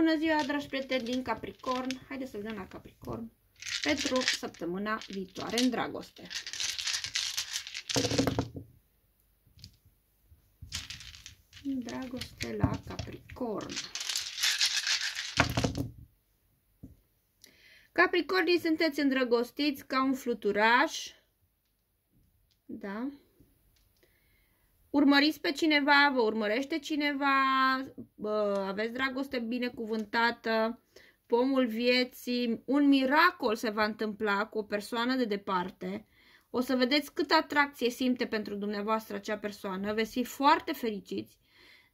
Bună ziua, dragi prieteni din Capricorn! Haideți să vedem la Capricorn pentru săptămâna viitoare în dragoste. Dragoste la Capricorn. Capricornii sunteți îndrăgostiți ca un fluturaș. Da? urmăriți pe cineva, vă urmărește cineva, aveți dragoste binecuvântată, pomul vieții, un miracol se va întâmpla cu o persoană de departe. O să vedeți cât atracție simte pentru dumneavoastră acea persoană, veți fi foarte fericiți,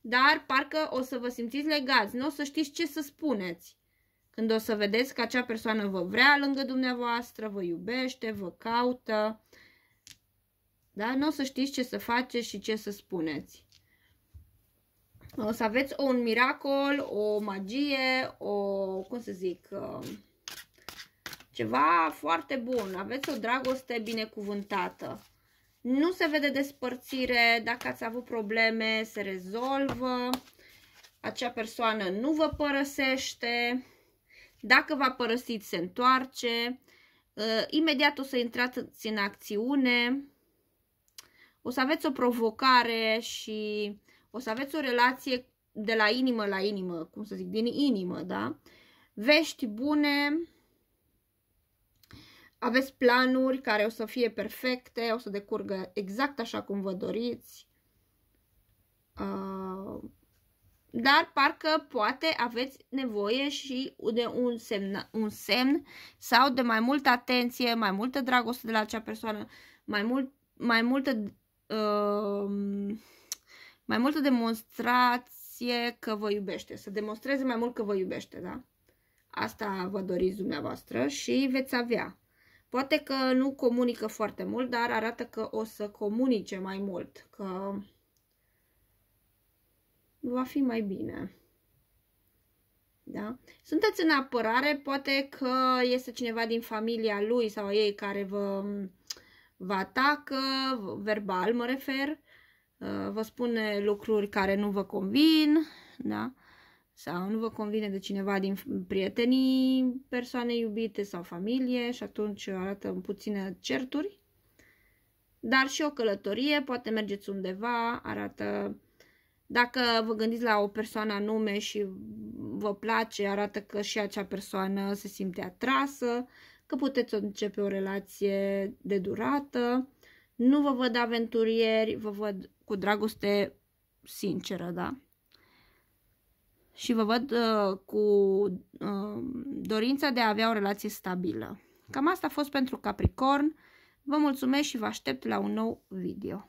dar parcă o să vă simțiți legați, nu o să știți ce să spuneți. Când o să vedeți că acea persoană vă vrea lângă dumneavoastră, vă iubește, vă caută, da? Nu o să știți ce să faceți și ce să spuneți. O să aveți un miracol, o magie, o, cum să zic, ă, ceva foarte bun. Aveți o dragoste binecuvântată. Nu se vede despărțire, dacă ați avut probleme, se rezolvă. Acea persoană nu vă părăsește. Dacă v-a părăsit, se întoarce. Ă, imediat o să intrați în acțiune o să aveți o provocare și o să aveți o relație de la inimă la inimă, cum să zic, din inimă, da? Vești bune, aveți planuri care o să fie perfecte, o să decurgă exact așa cum vă doriți. Uh, dar parcă poate aveți nevoie și de un semn, un semn sau de mai multă atenție, mai multă dragoste de la acea persoană, mai, mult, mai multă mai multă demonstrație că vă iubește, să demonstreze mai mult că vă iubește, da? Asta vă doriți dumneavoastră și veți avea. Poate că nu comunică foarte mult, dar arată că o să comunice mai mult, că va fi mai bine. Da? Sunteți în apărare, poate că este cineva din familia lui sau ei care vă vă atacă, verbal mă refer, uh, vă spune lucruri care nu vă convin, da? sau nu vă convine de cineva din prietenii persoanei iubite sau familie și atunci arată în puține certuri. Dar și o călătorie, poate mergeți undeva, arată dacă vă gândiți la o persoană anume și vă place, arată că și acea persoană se simte atrasă, că puteți începe o relație de durată, nu vă văd aventurieri, vă văd cu dragoste sinceră, da? Și vă văd uh, cu uh, dorința de a avea o relație stabilă. Cam asta a fost pentru Capricorn. Vă mulțumesc și vă aștept la un nou video.